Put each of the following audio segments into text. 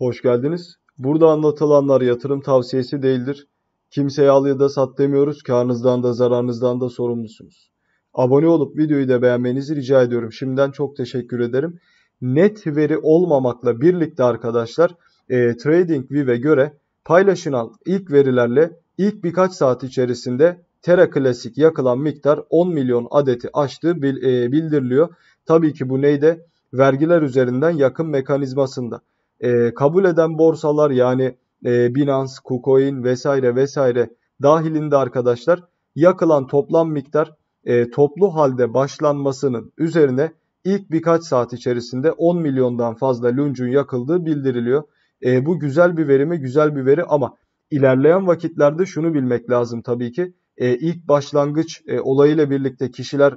Hoş geldiniz. Burada anlatılanlar yatırım tavsiyesi değildir. Kimseye al ya da sat demiyoruz. Karnınızdan da zararınızdan da sorumlusunuz. Abone olup videoyu da beğenmenizi rica ediyorum. Şimdiden çok teşekkür ederim. Net veri olmamakla birlikte arkadaşlar e, TradingView'e göre paylaşılan ilk verilerle ilk birkaç saat içerisinde Terra Klasik yakılan miktar 10 milyon adeti aştığı e, bildiriliyor. Tabii ki bu neyde? Vergiler üzerinden yakın mekanizmasında e, kabul eden borsalar yani e, Binance, KuCoin vesaire vesaire dahilinde arkadaşlar yakılan toplam miktar e, toplu halde başlanmasının üzerine ilk birkaç saat içerisinde 10 milyondan fazla Lunge'un yakıldığı bildiriliyor. E, bu güzel bir verimi güzel bir veri ama ilerleyen vakitlerde şunu bilmek lazım tabii ki. E, ilk başlangıç e, olayıyla birlikte kişiler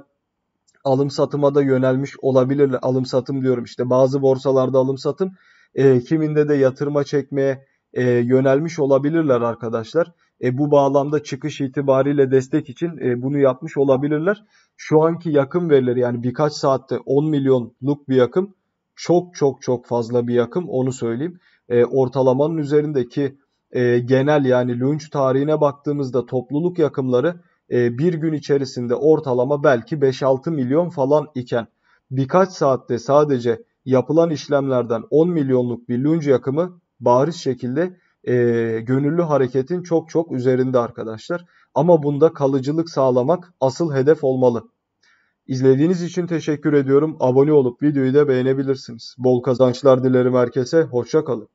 alım satıma da yönelmiş olabilir Alım satım diyorum işte bazı borsalarda alım satım e, kiminde de yatırma çekmeye e, yönelmiş olabilirler arkadaşlar. E, bu bağlamda çıkış itibariyle destek için e, bunu yapmış olabilirler. Şu anki yakım verileri yani birkaç saatte 10 milyonluk bir yakım çok çok çok fazla bir yakım onu söyleyeyim. E, ortalamanın üzerindeki e, genel yani lunch tarihine baktığımızda topluluk yakımları e, bir gün içerisinde ortalama belki 5-6 milyon falan iken birkaç saatte sadece yapılan işlemlerden 10 milyonluk bir lunge yakımı bariz şekilde e, gönüllü hareketin çok çok üzerinde arkadaşlar. Ama bunda kalıcılık sağlamak asıl hedef olmalı. İzlediğiniz için teşekkür ediyorum. Abone olup videoyu da beğenebilirsiniz. Bol kazançlar dilerim herkese. Hoşça kalın.